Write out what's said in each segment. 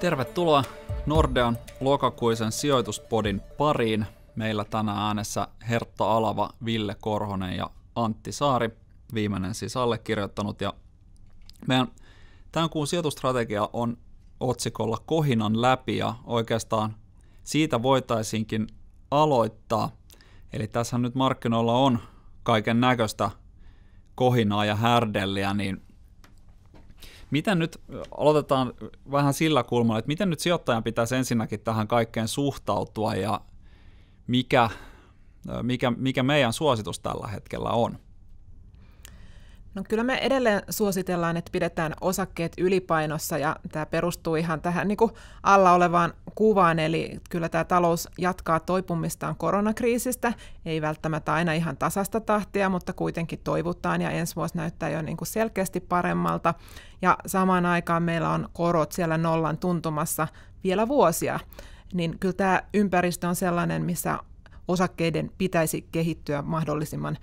Tervetuloa Nordean lokakuisen sijoituspodin pariin. Meillä tänään äänessä Hertta Alava, Ville Korhonen ja Antti Saari, viimeinen siis allekirjoittanut. Ja meidän tämän kuun sijoitustrategia on otsikolla Kohinan läpi ja oikeastaan siitä voitaisinkin aloittaa. Eli tässä nyt markkinoilla on kaiken näköistä kohinaa ja härdelliä, niin miten nyt, aloitetaan vähän sillä kulmalla, että miten nyt sijoittajan pitäisi ensinnäkin tähän kaikkeen suhtautua ja mikä, mikä, mikä meidän suositus tällä hetkellä on? No kyllä me edelleen suositellaan, että pidetään osakkeet ylipainossa ja tämä perustuu ihan tähän niin kuin alla olevaan kuvaan, eli kyllä tämä talous jatkaa toipumistaan koronakriisistä, ei välttämättä aina ihan tasasta tahtia, mutta kuitenkin toivutaan ja ensi vuosi näyttää jo niin kuin selkeästi paremmalta ja samaan aikaan meillä on korot siellä nollan tuntumassa vielä vuosia, niin kyllä tämä ympäristö on sellainen, missä osakkeiden pitäisi kehittyä mahdollisimman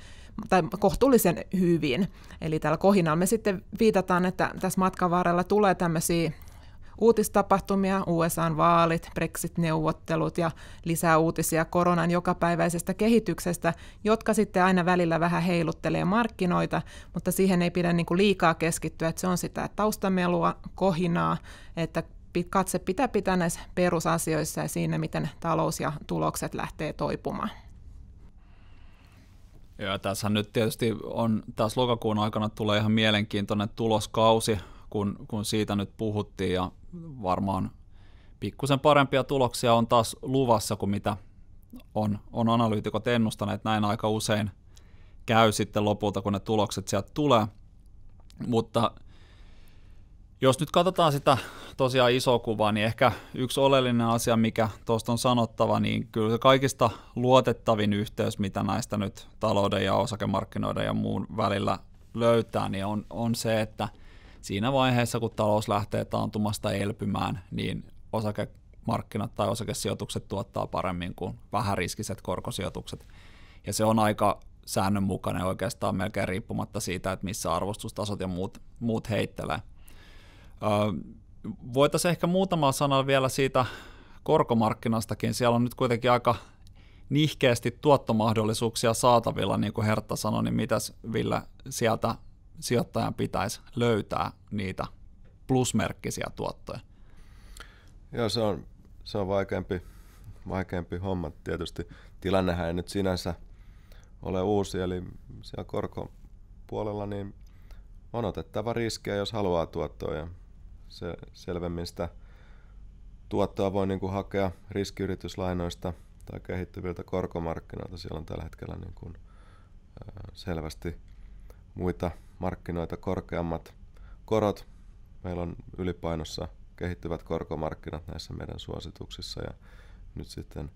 tai kohtuullisen hyvin. Eli täällä kohinalla me sitten viitataan, että tässä matkan varrella tulee tämmöisiä uutistapahtumia, usa vaalit, Brexit-neuvottelut ja lisää uutisia koronan jokapäiväisestä kehityksestä, jotka sitten aina välillä vähän heiluttelee markkinoita, mutta siihen ei pidä niin kuin liikaa keskittyä, että se on sitä taustamelua, kohinaa, että katse pitää pitää näissä perusasioissa ja siinä, miten talous ja tulokset lähtee toipumaan. Joo, tässä nyt tietysti on, tässä lokakuun aikana tulee ihan mielenkiintoinen tuloskausi, kun, kun siitä nyt puhuttiin ja varmaan pikkusen parempia tuloksia on taas luvassa kuin mitä on, on analyytikot ennustaneet. Näin aika usein käy sitten lopulta, kun ne tulokset sieltä tulee. Mutta jos nyt katsotaan sitä tosiaan iso kuvaa, niin ehkä yksi oleellinen asia, mikä tuosta on sanottava, niin kyllä se kaikista luotettavin yhteys, mitä näistä nyt talouden ja osakemarkkinoiden ja muun välillä löytää, niin on, on se, että siinä vaiheessa, kun talous lähtee taantumasta elpymään, niin osakemarkkinat tai osakesijoitukset tuottaa paremmin kuin vähäriskiset korkosijoitukset. Ja se on aika säännönmukainen oikeastaan melkein riippumatta siitä, että missä arvostustasot ja muut, muut heittelee. Äh, Voitaisiin ehkä muutama sana vielä siitä korkomarkkinastakin. Siellä on nyt kuitenkin aika nihkeästi tuottomahdollisuuksia saatavilla, niin kuin Hertta sanoi, niin mitäs Ville sieltä sijoittajan pitäisi löytää niitä plusmerkkisiä tuottoja? Joo, se on, se on vaikeampi, vaikeampi homma tietysti. Tilannehän ei nyt sinänsä ole uusi, eli siellä korkopuolella niin on otettava riskejä, jos haluaa tuottoa. Ja se selvemmin sitä tuottoa voi niin kuin hakea riskiyrityslainoista tai kehittyviltä korkomarkkinoilta. Siellä on tällä hetkellä niin kuin selvästi muita markkinoita korkeammat korot. Meillä on ylipainossa kehittyvät korkomarkkinat näissä meidän suosituksissa ja nyt sitten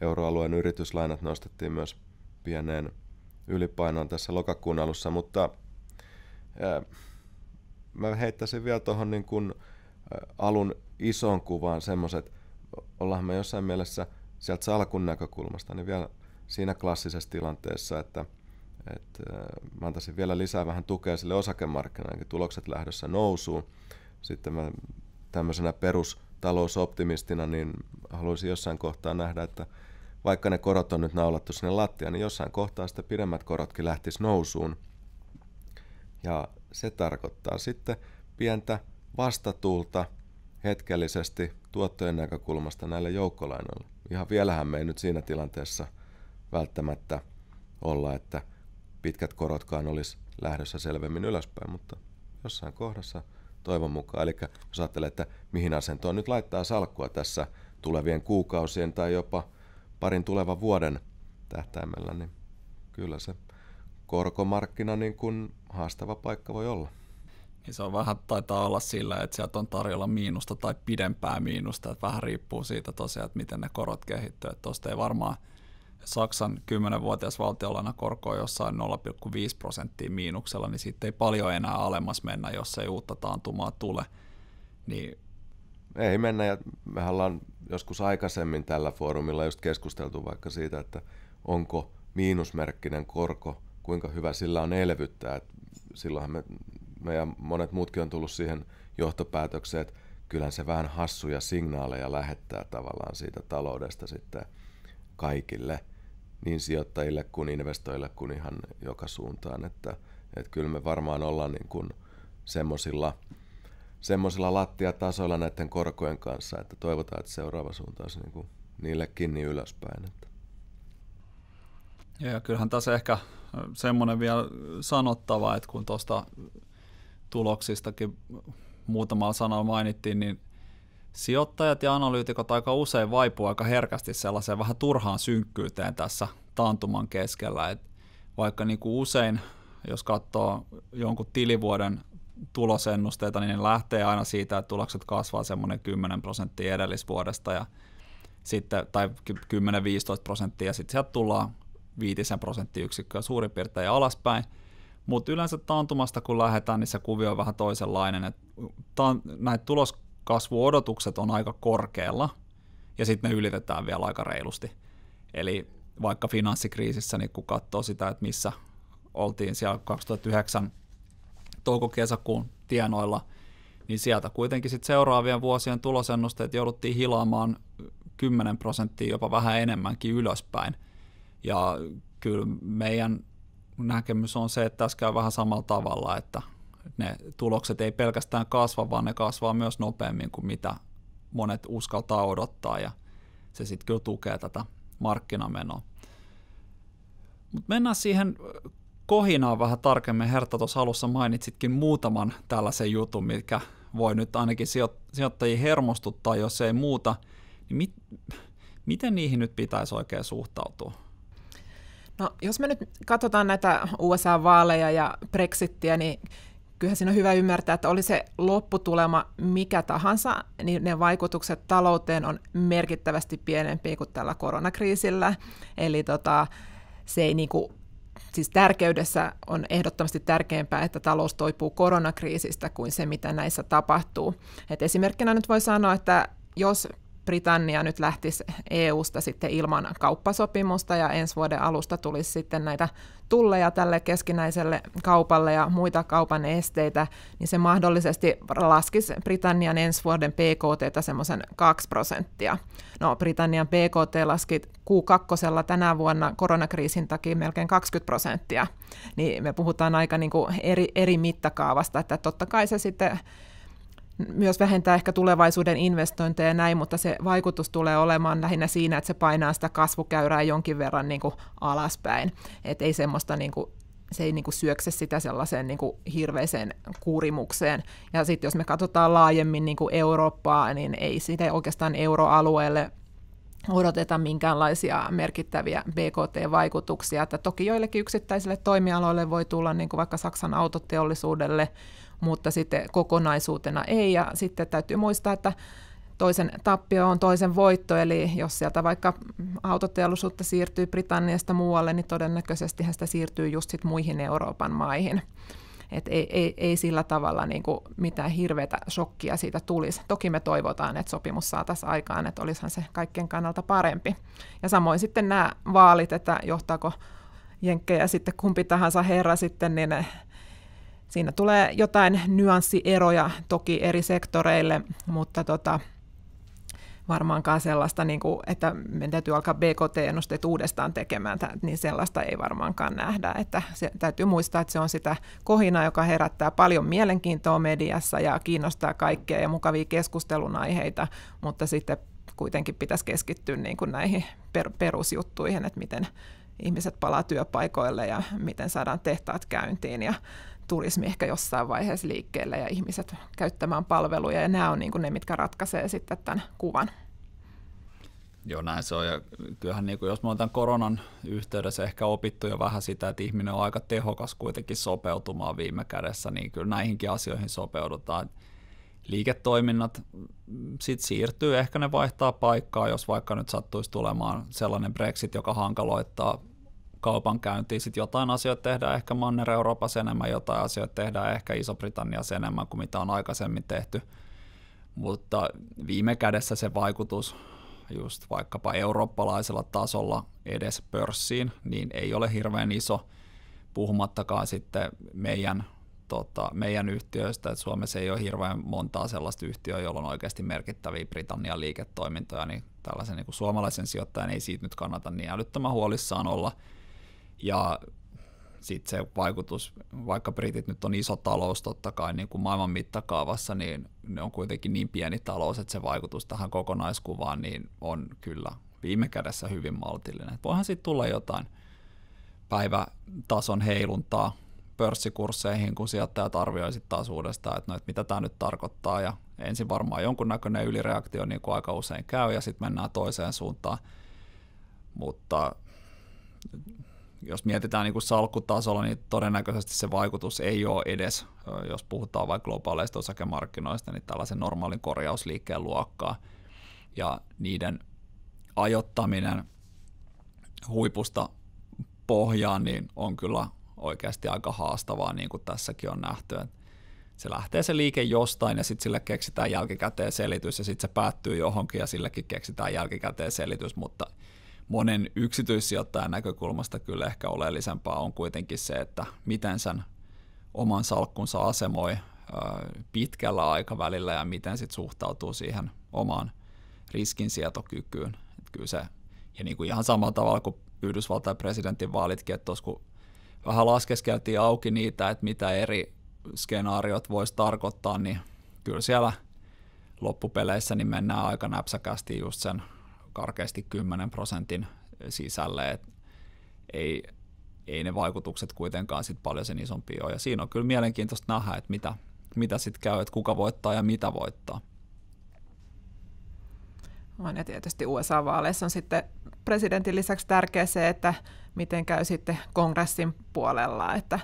euroalueen yrityslainat nostettiin myös pieneen ylipainoon tässä lokakuun alussa, mutta mä heittäisin vielä tuohon niin kun alun ison kuvaan semmoiset, ollaan me jossain mielessä sieltä salkun näkökulmasta, niin vielä siinä klassisessa tilanteessa, että, että mä antaisin vielä lisää vähän tukea sille osakemarkkinaankin, tulokset lähdössä nousuun. Sitten mä tämmöisenä perustalousoptimistina niin haluaisin jossain kohtaa nähdä, että vaikka ne korot on nyt naulattu sinne lattiaan, niin jossain kohtaa sitten pidemmät korotkin lähtis nousuun. Ja se tarkoittaa sitten pientä vastatuulta hetkellisesti tuottojen näkökulmasta näille joukkolainoille. Ihan vielähän me ei nyt siinä tilanteessa välttämättä olla, että pitkät korotkaan olisi lähdössä selvemmin ylöspäin, mutta jossain kohdassa toivon mukaan. Eli jos ajattelee, että mihin asentoon nyt laittaa salkkua tässä tulevien kuukausien tai jopa parin tulevan vuoden tähtäimellä, niin kyllä se korkomarkkina niin kuin haastava paikka voi olla. Niin se on vähän taitaa olla sillä, että sieltä on tarjolla miinusta tai pidempää miinusta. Että vähän riippuu siitä tosiaan, että miten ne korot kehittyy. tuosta ei varmaan Saksan 10-vuotias valtiolana korko on jossain 0,5 prosenttia miinuksella, niin siitä ei paljon enää alemmas mennä, jos ei uutta taantumaa tule. Niin ei mennä, ja me ollaan joskus aikaisemmin tällä foorumilla just keskusteltu vaikka siitä, että onko miinusmerkkinen korko kuinka hyvä sillä on elvyttää. Et silloinhan me, me ja monet muutkin on tullut siihen johtopäätökseen, että kyllähän se vähän hassuja signaaleja lähettää tavallaan siitä taloudesta sitten kaikille, niin sijoittajille kuin investoijille kuin ihan joka suuntaan. Että, että kyllä me varmaan ollaan niin kuin semmoisilla semmoisilla lattiatasoilla näiden korkojen kanssa, että toivotaan, että seuraava suunta olisi niin kuin niillekin niin ylöspäin. Että. Ja kyllähän tässä ehkä semmoinen vielä sanottava, että kun tuosta tuloksistakin muutamalla sana mainittiin, niin sijoittajat ja analyytikot aika usein vaipuu aika herkästi sellaiseen vähän turhaan synkkyyteen tässä taantuman keskellä, että vaikka niin kuin usein, jos katsoo jonkun tilivuoden tulosennusteita, niin ne lähtee aina siitä, että tulokset kasvaa semmoinen 10 prosenttia edellisvuodesta ja sitten, tai 10-15 prosenttia, ja sitten sieltä tullaan viitisen prosenttiyksikköä suurin piirtein alaspäin. Mutta yleensä taantumasta kun lähdetään, niin se kuvio on vähän toisenlainen. Et näitä tuloskasvuodotukset on aika korkealla ja sitten ne ylitetään vielä aika reilusti. Eli vaikka finanssikriisissä, niin kun katsoo sitä, että missä oltiin siellä 2009 toukokesäkuun tienoilla, niin sieltä kuitenkin sitten seuraavien vuosien tulosennusteet jouduttiin hilaamaan 10 prosenttia, jopa vähän enemmänkin ylöspäin – ja kyllä meidän näkemys on se, että tässä käy vähän samalla tavalla, että ne tulokset ei pelkästään kasva, vaan ne kasvaa myös nopeammin kuin mitä monet uskaltaa odottaa ja se sitten kyllä tukee tätä markkinamenoa. Mutta mennään siihen kohinaan vähän tarkemmin. Herta tuossa alussa mainitsitkin muutaman tällaisen jutun, mikä voi nyt ainakin sijoittajia hermostuttaa, jos ei muuta. Niin mit, miten niihin nyt pitäisi oikein suhtautua? No, jos me nyt katsotaan näitä USA-vaaleja ja Brexittiä, niin kyllähän siinä on hyvä ymmärtää, että oli se lopputulema mikä tahansa, niin ne vaikutukset talouteen on merkittävästi pienempi kuin tällä koronakriisillä. Eli tota, se ei niinku, siis tärkeydessä on ehdottomasti tärkeämpää, että talous toipuu koronakriisistä kuin se, mitä näissä tapahtuu. Et esimerkkinä nyt voi sanoa, että jos Britannia nyt lähtisi EU-sta sitten ilman kauppasopimusta ja ensi vuoden alusta tulisi sitten näitä tulleja tälle keskinäiselle kaupalle ja muita kaupan esteitä, niin se mahdollisesti laskisi Britannian ensi vuoden PKT semmoisen 2 prosenttia. No Britannian PKT laski Q2 tänä vuonna koronakriisin takia melkein 20 prosenttia, niin me puhutaan aika niin kuin eri, eri mittakaavasta, että totta kai se sitten myös vähentää ehkä tulevaisuuden investointeja ja näin, mutta se vaikutus tulee olemaan lähinnä siinä, että se painaa sitä kasvukäyrää jonkin verran niin kuin alaspäin. Et ei semmoista niin kuin se ei niinku syökse sitä sellaiseen niinku hirveiseen kurimukseen. Ja sitten jos me katsotaan laajemmin niinku Eurooppaa, niin ei siitä oikeastaan euroalueelle odoteta minkäänlaisia merkittäviä BKT-vaikutuksia. Että toki joillekin yksittäisille toimialoille voi tulla niin kuin vaikka Saksan autoteollisuudelle mutta sitten kokonaisuutena ei. Ja sitten täytyy muistaa, että toisen tappio on toisen voitto, eli jos sieltä vaikka autoteollisuutta siirtyy Britanniasta muualle, niin todennäköisesti sitä siirtyy just sit muihin Euroopan maihin. Et ei, ei, ei sillä tavalla niin kuin mitään hirveätä shokkia siitä tulisi. Toki me toivotaan, että sopimus saataisiin aikaan, että olisihan se kaikkien kannalta parempi. Ja samoin sitten nämä vaalit, että johtaako jenkkejä sitten kumpi tahansa herra sitten, niin ne Siinä tulee jotain nyanssieroja toki eri sektoreille, mutta tota, varmaankaan sellaista, niin kuin, että meidän täytyy alkaa BKT-ennusteet uudestaan tekemään, niin sellaista ei varmaankaan nähdä. Että se, täytyy muistaa, että se on sitä kohinaa, joka herättää paljon mielenkiintoa mediassa ja kiinnostaa kaikkea ja mukavia keskustelun aiheita, mutta sitten kuitenkin pitäisi keskittyä niin kuin näihin per, perusjuttuihin, että miten ihmiset palaa työpaikoille ja miten saadaan tehtaat käyntiin ja turismi ehkä jossain vaiheessa liikkeelle ja ihmiset käyttämään palveluja. Ja nämä on niin kuin ne, mitkä ratkaisee sitten tämän kuvan. Joo, näin se on. Ja kyllähän niin kuin, jos me tämän koronan yhteydessä ehkä opittu jo vähän sitä, että ihminen on aika tehokas kuitenkin sopeutumaan viime kädessä, niin kyllä näihinkin asioihin sopeudutaan. Liiketoiminnat mm, sitten siirtyy, ehkä ne vaihtaa paikkaa, jos vaikka nyt sattuisi tulemaan sellainen Brexit, joka hankaloittaa kaupankäyntiin. Sitten jotain asioita tehdään ehkä Manner-Euroopassa enemmän, jotain asioita tehdään ehkä Iso-Britanniassa enemmän kuin mitä on aikaisemmin tehty. Mutta viime kädessä se vaikutus just vaikkapa eurooppalaisella tasolla edes pörssiin, niin ei ole hirveän iso, puhumattakaan sitten meidän, tota, meidän yhtiöistä, että Suomessa ei ole hirveän montaa sellaista yhtiöä, jolla on oikeasti merkittäviä Britannian liiketoimintoja, niin tällaisen niin kuin suomalaisen sijoittajan ei siitä nyt kannata niin älyttömän huolissaan olla – ja sitten se vaikutus, vaikka Britit nyt on iso talous totta kai niin kuin maailman mittakaavassa, niin ne on kuitenkin niin pieni talous, että se vaikutus tähän kokonaiskuvaan niin on kyllä viime kädessä hyvin maltillinen. Et voihan sitten tulla jotain päivätason heiluntaa pörssikursseihin, kun sijoittajat arvioi taas uudestaan, että, no, että mitä tämä nyt tarkoittaa ja ensin varmaan jonkunnäköinen ylireaktio niin kuin aika usein käy ja sitten mennään toiseen suuntaan, mutta jos mietitään niin kuin salkkutasolla, niin todennäköisesti se vaikutus ei ole edes, jos puhutaan vaikka globaaleista osakemarkkinoista, niin tällaisen normaalin korjausliikkeen luokkaa. Ja niiden ajottaminen huipusta pohjaan niin on kyllä oikeasti aika haastavaa, niin kuin tässäkin on nähty. Että se lähtee se liike jostain ja sitten sille keksitään jälkikäteen selitys ja sitten se päättyy johonkin ja silläkin keksitään jälkikäteen selitys, mutta monen yksityissijoittajan näkökulmasta kyllä ehkä oleellisempaa on kuitenkin se, että miten sen oman salkkunsa asemoi pitkällä aikavälillä ja miten sitten suhtautuu siihen omaan riskinsietokykyyn. Et kyllä se, ja niin kuin ihan samalla tavalla kuin Yhdysvaltain presidentin vaalitkin, että tuossa kun vähän laskeskeltiin auki niitä, että mitä eri skenaariot voisi tarkoittaa, niin kyllä siellä loppupeleissä niin mennään aika näpsäkästi just sen karkeasti 10 prosentin sisälle, et ei, ei ne vaikutukset kuitenkaan sit paljon sen isompi ole. Ja siinä on kyllä mielenkiintoista nähdä, että mitä, mitä sitten käy, että kuka voittaa ja mitä voittaa. On, ja tietysti USA-vaaleissa on sitten presidentin lisäksi tärkeä se, että miten käy sitten kongressin puolella, että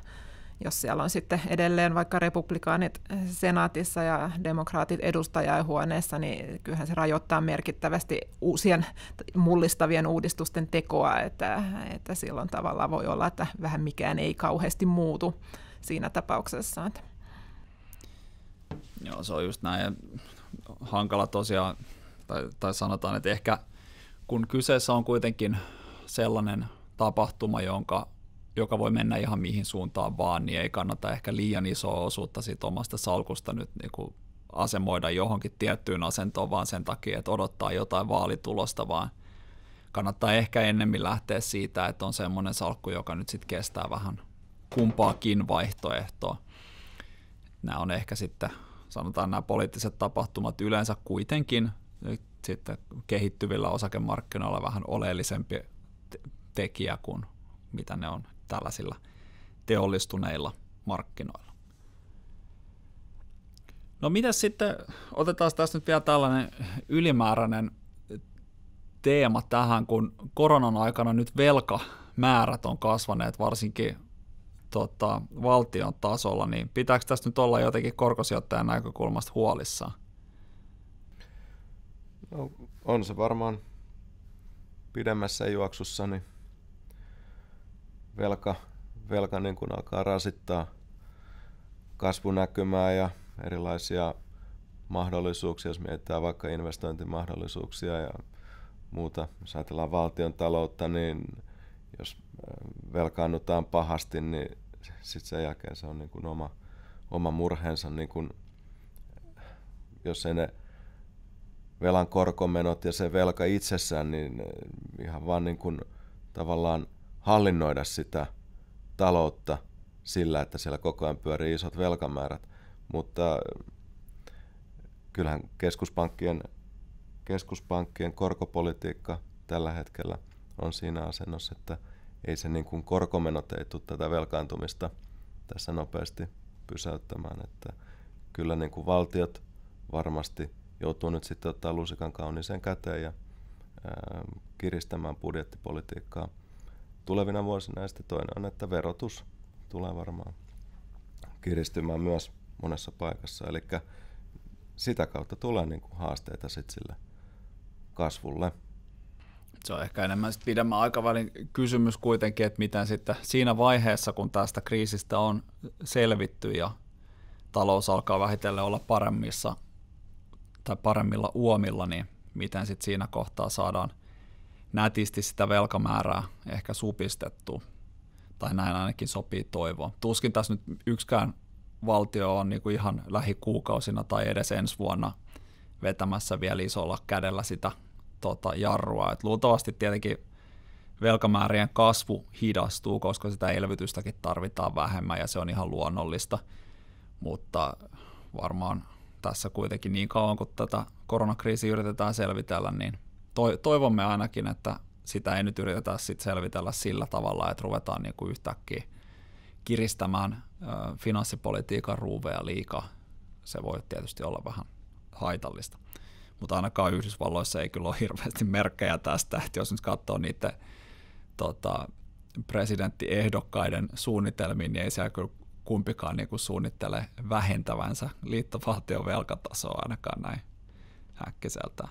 jos siellä on sitten edelleen vaikka republikaanit senaatissa ja demokraatit edustajainhuoneessa, niin kyllähän se rajoittaa merkittävästi uusien mullistavien uudistusten tekoa, että, että silloin tavallaan voi olla, että vähän mikään ei kauheasti muutu siinä tapauksessa. Että. Joo, se on just näin. Hankala tosiaan, tai, tai sanotaan, että ehkä kun kyseessä on kuitenkin sellainen tapahtuma, jonka joka voi mennä ihan mihin suuntaan vaan, niin ei kannata ehkä liian isoa osuutta siitä omasta salkusta nyt niin kuin asemoida johonkin tiettyyn asentoon vaan sen takia, että odottaa jotain vaalitulosta, vaan kannattaa ehkä ennemmin lähteä siitä, että on semmoinen salkku, joka nyt sitten kestää vähän kumpaakin vaihtoehtoa. Nämä on ehkä sitten, sanotaan nämä poliittiset tapahtumat yleensä kuitenkin nyt sitten kehittyvillä osakemarkkinoilla vähän oleellisempi tekijä kuin mitä ne on tällaisilla teollistuneilla markkinoilla. No mitä sitten, otetaan tässä nyt vielä tällainen ylimääräinen teema tähän, kun koronan aikana nyt velkamäärät on kasvaneet varsinkin tota, valtion tasolla, niin pitääkö tässä nyt olla jotenkin korkosijoittajan näkökulmasta huolissaan? No, on se varmaan pidemmässä juoksussa, niin velka, velka niin kuin alkaa rasittaa kasvunäkymää ja erilaisia mahdollisuuksia, jos mietitään vaikka investointimahdollisuuksia ja muuta, jos ajatellaan valtion taloutta, niin jos äh, velkaannutaan pahasti, niin sitten sen jälkeen se on niin kuin oma, oma murheensa, niin kuin, äh, jos ei ne velan korkomenot ja se velka itsessään, niin äh, ihan vaan niin kuin tavallaan hallinnoida sitä taloutta sillä, että siellä koko ajan pyörii isot velkamäärät, mutta äh, kyllähän keskuspankkien, keskuspankkien korkopolitiikka tällä hetkellä on siinä asennossa, että ei se niin kuin korkomenot ei tule tätä velkaantumista tässä nopeasti pysäyttämään. Että kyllä niin kuin valtiot varmasti joutuu nyt sitten ottaa lusikan kauniiseen käteen ja ää, äh, kiristämään budjettipolitiikkaa – tulevina vuosina. Ja sitten toinen on, että verotus tulee varmaan kiristymään myös monessa paikassa. Eli sitä kautta tulee niin kuin haasteita sit sille kasvulle. Se on ehkä enemmän sit pidemmän aikavälin kysymys kuitenkin, että miten sitten siinä vaiheessa, kun tästä kriisistä on selvitty ja talous alkaa vähitellen olla paremmissa tai paremmilla uomilla, niin miten sitten siinä kohtaa saadaan – nätisti sitä velkamäärää ehkä supistettu, tai näin ainakin sopii toivoa. Tuskin tässä nyt yksikään valtio on niin kuin ihan lähikuukausina tai edes ensi vuonna vetämässä vielä isolla kädellä sitä tota, jarrua. Et luultavasti tietenkin velkamäärien kasvu hidastuu, koska sitä elvytystäkin tarvitaan vähemmän ja se on ihan luonnollista, mutta varmaan tässä kuitenkin niin kauan, kuin tätä koronakriisiä yritetään selvitellä, niin toivomme ainakin, että sitä ei nyt yritetä sit selvitellä sillä tavalla, että ruvetaan niin kuin yhtäkkiä kiristämään finanssipolitiikan ruuveja liikaa. Se voi tietysti olla vähän haitallista. Mutta ainakaan Yhdysvalloissa ei kyllä ole hirveästi merkkejä tästä, että jos nyt katsoo niitä tota, presidenttiehdokkaiden suunnitelmiin, niin ei siellä kyllä kumpikaan niin kuin suunnittele vähentävänsä liittovaltion velkatasoa ainakaan näin häkkiseltään.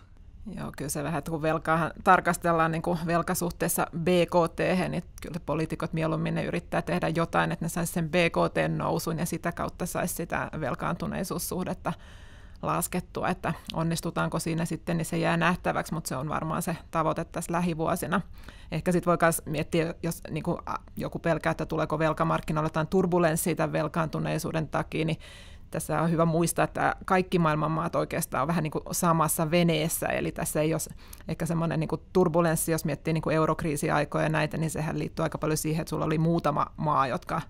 Joo, kyllä se vähän, että kun velkaa tarkastellaan niin kuin velkasuhteessa BKT, niin kyllä poliitikot mieluummin ne yrittää tehdä jotain, että ne saisi sen BKT-nousun ja sitä kautta saisi sitä velkaantuneisuussuhdetta laskettua, että onnistutaanko siinä sitten, niin se jää nähtäväksi, mutta se on varmaan se tavoite tässä lähivuosina. Ehkä sitten voi myös miettiä, jos niin kuin joku pelkää, että tuleeko velkamarkkinoilla jotain turbulenssia tämän velkaantuneisuuden takia, niin tässä on hyvä muistaa, että kaikki maailman maat oikeastaan on vähän niin kuin samassa veneessä, eli tässä ei ole ehkä semmoinen niin turbulenssi, jos miettii niin eurokriisiaikoja ja näitä, niin sehän liittyy aika paljon siihen, että sulla oli muutama maa, jotka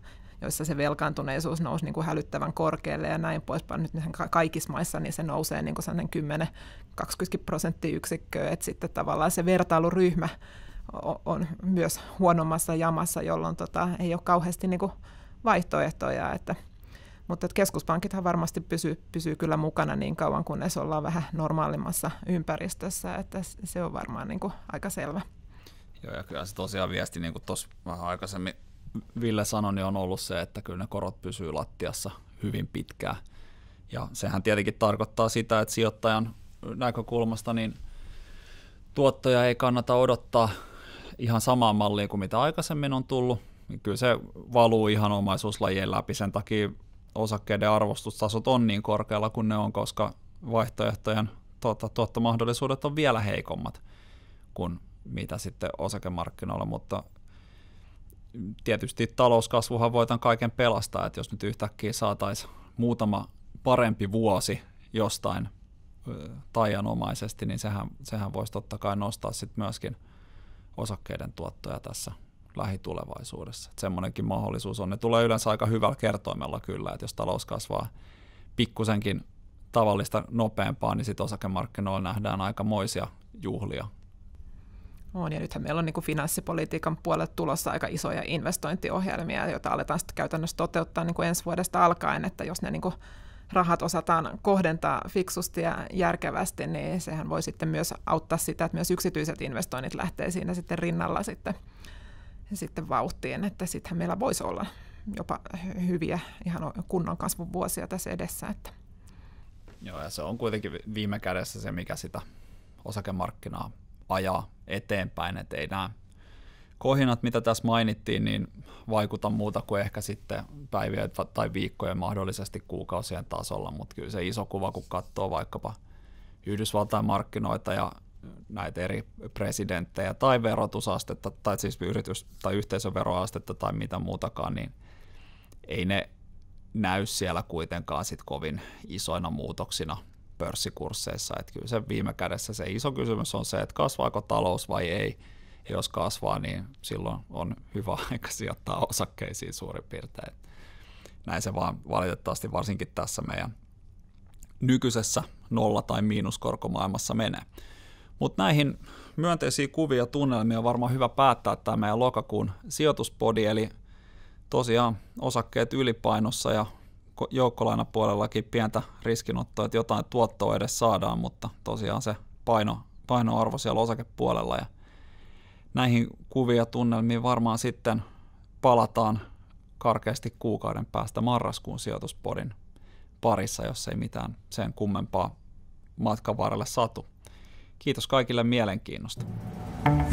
joissa se velkaantuneisuus nousi niin kuin hälyttävän korkealle ja näin poispäin. Nyt kaikissa maissa niin se nousee niin kuin 10-20 prosenttiyksikköä, että sitten tavallaan se vertailuryhmä on myös huonommassa jamassa, jolloin tota, ei ole kauheasti niin kuin vaihtoehtoja, että – mutta keskuspankithan varmasti pysyy, pysyy kyllä mukana niin kauan, kunnes ollaan vähän normaalimmassa ympäristössä, että se on varmaan niin kuin aika selvä. Joo, ja kyllä se tosiaan viesti, niin kuin tuossa vähän aikaisemmin Ville sanoi, niin on ollut se, että kyllä ne korot pysyy lattiassa hyvin pitkään. Ja sehän tietenkin tarkoittaa sitä, että sijoittajan näkökulmasta niin tuottoja ei kannata odottaa ihan samaan malliin kuin mitä aikaisemmin on tullut. Kyllä se valuu ihan omaisuuslajien läpi, sen takia osakkeiden arvostustasot on niin korkealla kuin ne on, koska vaihtoehtojen tuota, tuottomahdollisuudet on vielä heikommat kuin mitä sitten osakemarkkinoilla, mutta tietysti talouskasvuhan voitan kaiken pelastaa, että jos nyt yhtäkkiä saataisiin muutama parempi vuosi jostain taianomaisesti, niin sehän, sehän voisi totta kai nostaa sitten myöskin osakkeiden tuottoja tässä lähitulevaisuudessa. Että semmoinenkin mahdollisuus on. Ne tulee yleensä aika hyvällä kertoimella kyllä, että jos talous kasvaa pikkusenkin tavallista nopeampaa, niin sitten osakemarkkinoilla nähdään aika moisia juhlia. On, ja nythän meillä on niin kuin finanssipolitiikan puolelle tulossa aika isoja investointiohjelmia, joita aletaan sitten käytännössä toteuttaa niin kuin ensi vuodesta alkaen, että jos ne niin kuin rahat osataan kohdentaa fiksusti ja järkevästi, niin sehän voi sitten myös auttaa sitä, että myös yksityiset investoinnit lähtee siinä sitten rinnalla sitten sitten vauhtiin, että sittenhän meillä voisi olla jopa hyviä ihan kunnon kasvun vuosia tässä edessä. Että. Joo, ja se on kuitenkin viime kädessä se, mikä sitä osakemarkkinaa ajaa eteenpäin, että ei nämä kohinat, mitä tässä mainittiin, niin vaikuta muuta kuin ehkä sitten päivien tai viikkojen, mahdollisesti kuukausien tasolla, mutta kyllä se iso kuva, kun katsoo vaikkapa Yhdysvaltain markkinoita ja näitä eri presidenttejä tai verotusastetta tai siis yritys- tai yhteisöveroastetta tai mitä muutakaan, niin ei ne näy siellä kuitenkaan sit kovin isoina muutoksina pörssikursseissa. Et kyllä se viime kädessä se iso kysymys on se, että kasvaako talous vai ei. jos kasvaa, niin silloin on hyvä aika sijoittaa osakkeisiin suurin piirtein. Näin se vaan valitettavasti varsinkin tässä meidän nykyisessä nolla- tai miinuskorkomaailmassa menee. Mutta näihin myönteisiä kuvia ja tunnelmia on varmaan hyvä päättää tämä meidän lokakuun sijoituspodi, eli tosiaan osakkeet ylipainossa ja joukkolainapuolellakin pientä riskinottoa, että jotain tuottoa edes saadaan, mutta tosiaan se paino, painoarvo siellä osakepuolella ja näihin kuvia ja tunnelmiin varmaan sitten palataan karkeasti kuukauden päästä marraskuun sijoituspodin parissa, jos ei mitään sen kummempaa matkan varrelle satu. Kiitos kaikille mielenkiinnosta. thank you